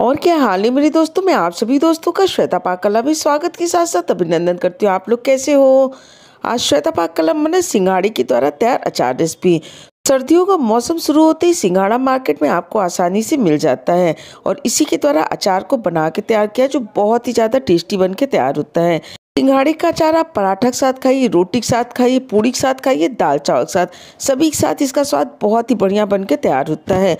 और क्या हाल है मेरे दोस्तों मैं आप सभी दोस्तों का श्वेता पाक कला स्वागत के साथ साथ अभिनंदन करती हूँ आप लोग कैसे हो आज श्वेता पाक कला मैंने सिंघाड़ी के द्वारा तैयार अचार रेसिपी सर्दियों का मौसम शुरू होते ही सिंघाड़ा मार्केट में आपको आसानी से मिल जाता है और इसी के द्वारा अचार को बना के तैयार किया जो बहुत ही ज़्यादा टेस्टी बन के तैयार होता है सिंघाड़े का अचार आप पराठा के साथ खाइए रोटी के साथ खाइए पूड़ी के साथ खाइए दाल चावल के साथ सभी के साथ इसका स्वाद बहुत ही बढ़िया बन के तैयार होता है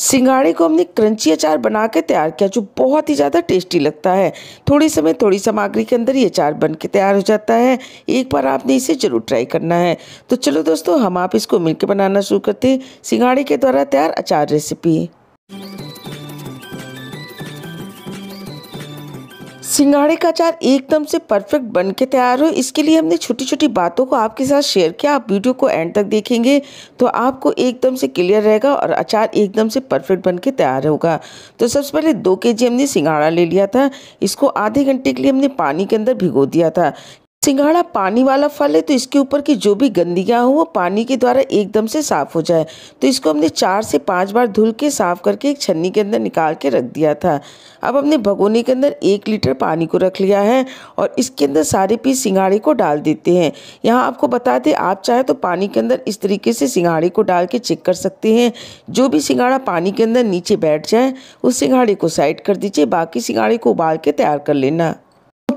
सिंगाड़े को हमने क्रंची अचार बना के तैयार किया जो बहुत ही ज़्यादा टेस्टी लगता है थोड़ी समय थोड़ी सामग्री के अंदर ये अचार बन के तैयार हो जाता है एक बार आपने इसे ज़रूर ट्राई करना है तो चलो दोस्तों हम आप इसको मिलकर बनाना शुरू करते हैं सिंगाड़े के द्वारा तैयार अचार रेसिपी सिंगाड़े का अचार एकदम से परफेक्ट बन के तैयार हो इसके लिए हमने छोटी छोटी बातों को आपके साथ शेयर किया आप वीडियो को एंड तक देखेंगे तो आपको एकदम से क्लियर रहेगा और अचार एकदम से परफेक्ट बन के तैयार होगा तो सबसे पहले दो के जी हमने सिंगाड़ा ले लिया था इसको आधे घंटे के लिए हमने पानी के अंदर भिगो दिया था सिंघाड़ा पानी वाला फल है तो इसके ऊपर की जो भी गंदगियाँ हो वो पानी के द्वारा एकदम से साफ़ हो जाए तो इसको हमने चार से पाँच बार धुल के साफ़ करके एक छन्नी के अंदर निकाल के रख दिया था अब हमने भगोने के अंदर एक लीटर पानी को रख लिया है और इसके अंदर सारे पीस सिंघाड़े को डाल देते हैं यहाँ आपको बता दें आप चाहे तो पानी के अंदर इस तरीके से सिंघाड़े को डाल के चेक कर सकते हैं जो भी सिंघाड़ा पानी के अंदर नीचे बैठ जाए उस सिंघाड़े को साइड कर दीजिए बाकी सिंघाड़े को उबाल के तैयार कर लेना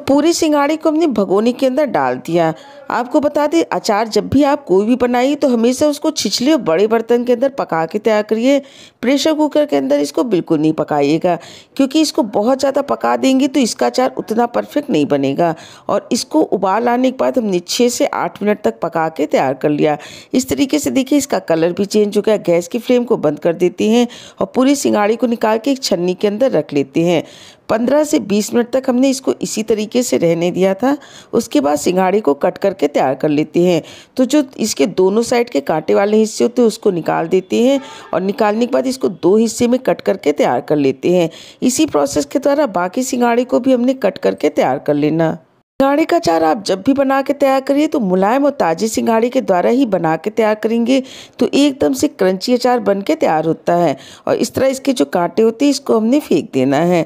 पूरी सिंगाड़ी को हमने भगोने के अंदर डाल दिया आपको बता दें अचार जब भी आप कोई भी बनाइए तो हमेशा उसको छिछले और बड़े बर्तन के अंदर पका के तैयार करिए प्रेशर कुकर के अंदर इसको बिल्कुल नहीं पकाइएगा क्योंकि इसको बहुत ज़्यादा पका देंगे तो इसका अचार उतना परफेक्ट नहीं बनेगा और इसको उबाल आने के बाद हमने छः से आठ मिनट तक पका के तैयार कर लिया इस तरीके से देखिए इसका कलर भी चेंज हो गया गैस की फ्लेम को बंद कर देते हैं और पूरी सिंगाड़ी को निकाल के एक छन्नी के अंदर रख लेते हैं पंद्रह से बीस मिनट तक हमने इसको इसी तरीके से रहने दिया था उसके बाद सिंघाड़े को कट करके तैयार कर लेते हैं तो जो इसके दोनों साइड के कांटे वाले हिस्से होते हैं उसको निकाल देते हैं और निकालने के बाद इसको दो हिस्से में कट करके तैयार कर लेते हैं इसी प्रोसेस के द्वारा बाकी सिंघाड़े को भी हमने कट करके तैयार कर लेना सिंघाड़े का चार आप जब भी बना के तैयार करिए तो मुलायम और ताजे सिंघाड़े के द्वारा ही बना के तैयार करेंगे तो एकदम से क्रंची अचार बन के तैयार होता है और इस तरह इसके जो कांटे होते हैं इसको हमने फेंक देना है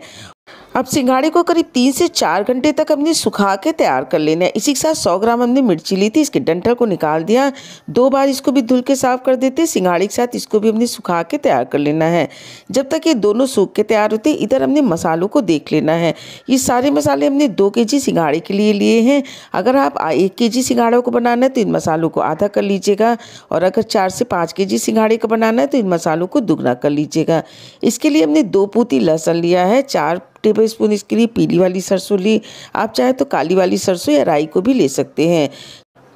अब सिंघाड़े को करीब तीन से चार घंटे तक हमने सुखा के तैयार कर लेना है इसी के साथ सौ ग्राम हमने मिर्ची ली थी इसके डंठल को निकाल दिया दो बार इसको भी धुल के साफ कर देते सिंघाड़े के साथ इसको भी हमने सुखा के तैयार कर लेना है जब तक ये दोनों सूख के तैयार होते इधर हमने मसालों को देख लेना है ये सारे मसाले हमने दो के जी सिंघाड़े के लिए लिए हैं अगर आप एक के जी सिंघाड़ों को बनाना है तो इन मसालों को आधा कर लीजिएगा और अगर चार से पाँच के जी सिंघाड़े का बनाना है तो इन मसालों को दुगना कर लीजिएगा इसके लिए हमने दो पूती लहसुन लिया है चार टेबल स्पून इसके लिए पीली वाली सरसों ली आप चाहे तो काली वाली सरसों या राई को भी ले सकते हैं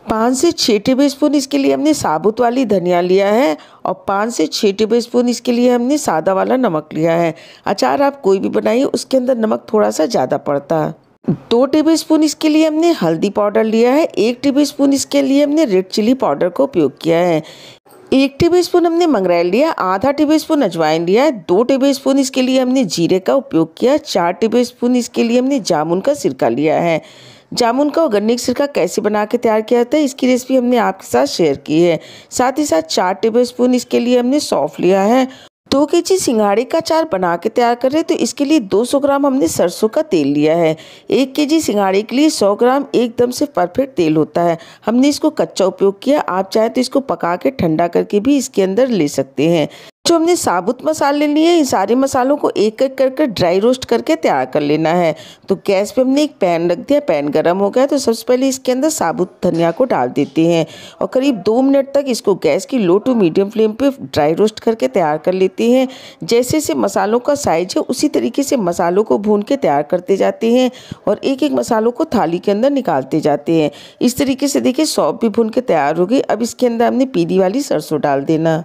पाँच से छः टेबल स्पून इसके लिए हमने साबुत वाली धनिया लिया है और पाँच से छः टेबल स्पून इसके लिए हमने सादा वाला नमक लिया है अचार आप कोई भी बनाइए उसके अंदर नमक थोड़ा सा ज़्यादा पड़ता है दो टेबल स्पून इसके लिए हमने हल्दी पाउडर लिया है एक टेबल स्पून इसके लिए हमने रेड चिली पाउडर का उपयोग किया है एक टेबल स्पून हमने मंगराइल लिया आधा टेबल स्पून अजवाइन लिया दो टेबल स्पून इसके लिए हमने जीरे का उपयोग किया चार टेबल स्पून इसके लिए हमने जामुन का सिरका लिया है जामुन का का सिरका कैसे बना के तैयार किया जाता है इसकी रेसिपी हमने आपके साथ शेयर की है साथ ही साथ चार टेबल स्पून इसके लिए हमने सौंफ लिया है दो के जी सिंघाड़े का चार बना के तैयार कर हैं तो इसके लिए 200 ग्राम हमने सरसों का तेल लिया है एक के जी सिंघाड़े के लिए 100 ग्राम एकदम से परफेक्ट तेल होता है हमने इसको कच्चा उपयोग किया आप चाहें तो इसको पका के ठंडा करके भी इसके अंदर ले सकते हैं जो हमने साबुत मसाले लिए हैं इन सारे मसालों को एक एक करके ड्राई रोस्ट करके तैयार कर लेना है तो गैस पे हमने एक पैन रख दिया पैन गर्म हो गया तो सबसे पहले इसके अंदर साबुत धनिया को डाल देते हैं और करीब दो मिनट तक इसको गैस की लो टू मीडियम फ्लेम पे ड्राई रोस्ट करके तैयार कर लेते हैं जैसे जैसे मसालों का साइज है उसी तरीके से मसालों को भून के तैयार करते जाते हैं और एक एक मसालों को थाली के अंदर निकालते जाते हैं इस तरीके से देखिए सौंप भी भून के तैयार हो गई अब इसके अंदर हमने पीली वाली सरसों डाल देना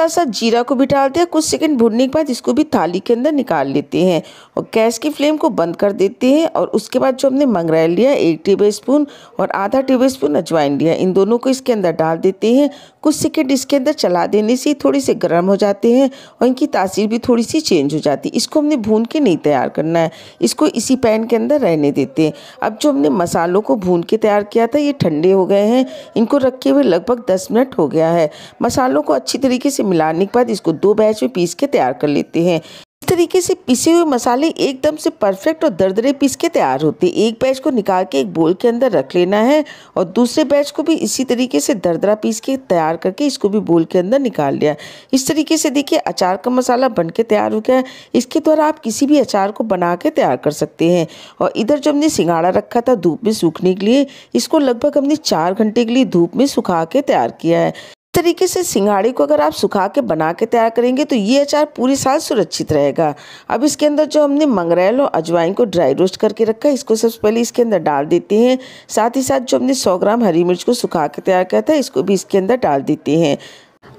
थोड़ा सा जीरा को भी डाल दिया कुछ सेकंड भुनने के बाद इसको भी थाली के अंदर निकाल लेते हैं और गैस की फ्लेम को बंद कर देते हैं और उसके बाद जो हमने मंगरा लिया एक टेबल स्पून और आधा टेबल स्पून अजवाइन लिया इन दोनों को इसके अंदर डाल देते हैं कुछ सेकेंड इसके अंदर चला देने से थोड़े से गर्म हो जाते हैं और इनकी तासीर भी थोड़ी सी चेंज हो जाती है इसको हमने भून के नहीं तैयार करना है इसको इसी पैन के अंदर रहने देते हैं अब जो हमने मसालों को भून के तैयार किया था ये ठंडे हो गए हैं इनको रखे हुए लगभग दस मिनट हो गया है मसालों को अच्छी तरीके से मिलाने के बाद इसको दो बैच में पीस के तैयार कर लेते हैं इस तरीके से पिसे हुए मसाले एकदम से परफेक्ट और दरदरे पीस के तैयार होते हैं एक बैच को निकाल के एक बोल के अंदर रख लेना है और दूसरे बैच को भी इसी तरीके से दरदरा पीस के तैयार करके इसको भी बोल के अंदर निकाल लिया इस तरीके से देखिए अचार का मसाला बन के तैयार हो गया है इसके द्वारा आप किसी भी अचार को बना के तैयार कर सकते हैं और इधर जो हमने सिंगाड़ा रखा था धूप में सूखने के लिए इसको लगभग हमने चार घंटे के लिए धूप में सुखा के तैयार किया है तरीके से सिंगाड़ी को अगर आप सुखा के बना के तैयार करेंगे तो ये अचार पूरे साल सुरक्षित रहेगा अब इसके अंदर जो हमने मंगरेल और अजवाइन को ड्राई रोस्ट करके रखा है इसको सबसे पहले इसके अंदर डाल देते हैं साथ ही साथ जो हमने सौ ग्राम हरी मिर्च को सुखा के तैयार किया था इसको भी इसके अंदर डाल देते हैं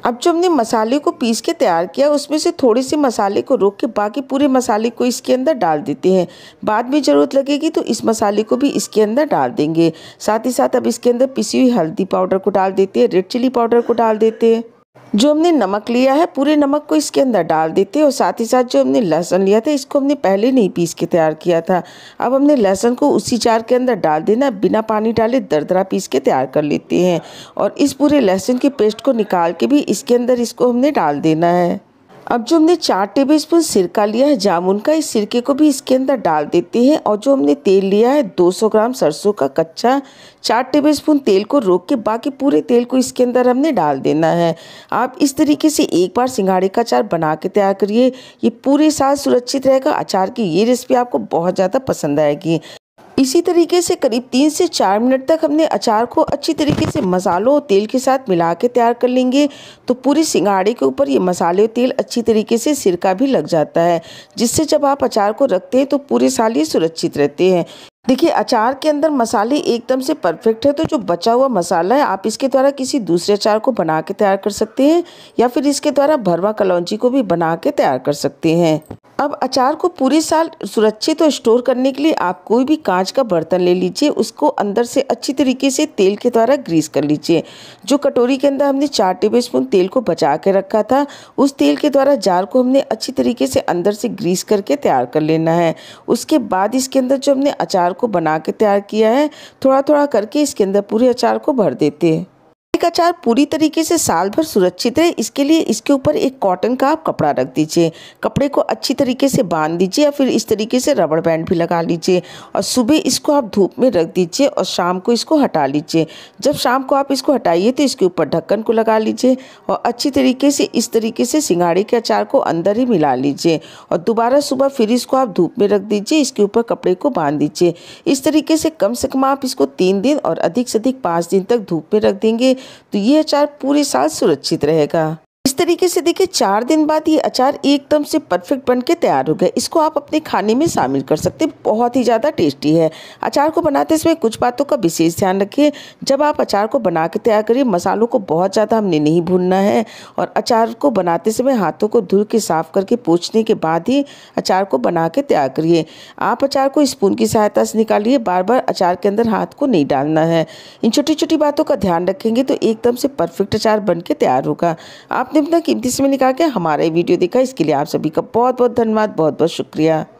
अब जो हमने मसाले को पीस के तैयार किया उसमें से थोड़े से मसाले को रोक के बाकी पूरे मसाले को इसके अंदर डाल देते हैं बाद में ज़रूरत लगेगी तो इस मसाले को भी इसके अंदर डाल देंगे साथ ही साथ अब इसके अंदर पिसी हुई हल्दी पाउडर को डाल देते हैं रेड चिली पाउडर को डाल देते हैं जो हमने नमक लिया है पूरे नमक को इसके अंदर डाल देते हैं और साथ ही साथ जो हमने लहसुन लिया था इसको हमने पहले नहीं पीस के तैयार किया था अब हमने लहसुन को उसी चार के अंदर डाल देना बिना पानी डाले दरदरा पीस के तैयार कर लेते हैं और इस पूरे लहसुन के पेस्ट को निकाल के भी इसके अंदर इसको हमने डाल देना है अब जो हमने चार टेबल स्पून सिरका लिया है जामुन का इस सिरके को भी इसके अंदर डाल देते हैं और जो हमने तेल लिया है 200 ग्राम सरसों का कच्चा चार टेबल स्पून तेल को रोक के बाकी पूरे तेल को इसके अंदर हमने डाल देना है आप इस तरीके से एक बार सिंघाड़े का अचार बना के तैयार करिए ये पूरे साल सुरक्षित रहेगा अचार की ये रेसिपी आपको बहुत ज़्यादा पसंद आएगी इसी तरीके से करीब तीन से चार मिनट तक हमने अचार को अच्छी तरीके से मसालों और तेल के साथ मिला के तैयार कर लेंगे तो पूरी सिंगाड़े के ऊपर ये मसाले और तेल अच्छी तरीके से सिरका भी लग जाता है जिससे जब आप अचार को रखते हैं तो पूरे साल ये सुरक्षित रहते हैं देखिए अचार के अंदर मसाले एकदम से परफेक्ट है तो जो बचा हुआ मसाला है आप इसके द्वारा किसी दूसरे अचार को बना के तैयार कर सकते हैं या फिर इसके द्वारा भरवा कलौजी को भी बना के तैयार कर सकते हैं अब अचार को पूरे साल सुरक्षित और स्टोर करने के लिए आप कोई भी कांच का बर्तन ले लीजिए उसको अंदर से अच्छी तरीके से तेल के द्वारा ग्रीस कर लीजिए जो कटोरी के अंदर हमने चार टेबल स्पून तेल को बचा के रखा था उस तेल के द्वारा जार को हमने अच्छी तरीके से अंदर से ग्रीस करके तैयार कर लेना है उसके बाद इसके अंदर जो हमने अचार अचार को बना के तैयार किया है थोड़ा थोड़ा करके इसके अंदर पूरे अचार को भर देते हैं अचार पूरी तरीके से साल भर सुरक्षित रहे इसके लिए इसके ऊपर एक कॉटन का आप कपड़ा रख दीजिए कपड़े को अच्छी तरीके से बांध दीजिए या फिर इस तरीके से रबड़ बैंड भी लगा लीजिए और सुबह इसको आप धूप में रख दीजिए और शाम को इसको हटा लीजिए जब शाम को आप इसको हटाइए तो इसके ऊपर ढक्कन को लगा लीजिए और अच्छी तरीके से इस तरीके से सिंगाड़े के अचार को अंदर ही मिला लीजिए और दोबारा सुबह फिर इसको आप धूप में रख दीजिए इसके ऊपर कपड़े को बांध दीजिए इस तरीके से कम से कम आप इसको तीन दिन और अधिक से अधिक पाँच दिन तक धूप में रख देंगे तो ये अचार पूरे साल सुरक्षित रहेगा इस तरीके से देखिए चार दिन बाद ये अचार एकदम से परफेक्ट बन के तैयार हो गया इसको आप अपने खाने में शामिल कर सकते हैं बहुत ही ज़्यादा टेस्टी है अचार को बनाते समय कुछ बातों का विशेष ध्यान रखिए जब आप अचार को बना के तैयार करिए मसालों को बहुत ज़्यादा हमने नहीं भूनना है और अचार को बनाते समय हाथों को धुल के साफ करके पोछने के बाद ही अचार को बना के तैयार करिए आप अचार को स्पून की सहायता से निकालिए बार बार अचार के अंदर हाथ को नहीं डालना है इन छोटी छोटी बातों का ध्यान रखेंगे तो एकदम से परफेक्ट अचार बन के तैयार होगा आप आपने अपना कीमती समय निकाल के हमारा वीडियो देखा इसके लिए आप सभी का बहुत बहुत धन्यवाद बहुत बहुत शुक्रिया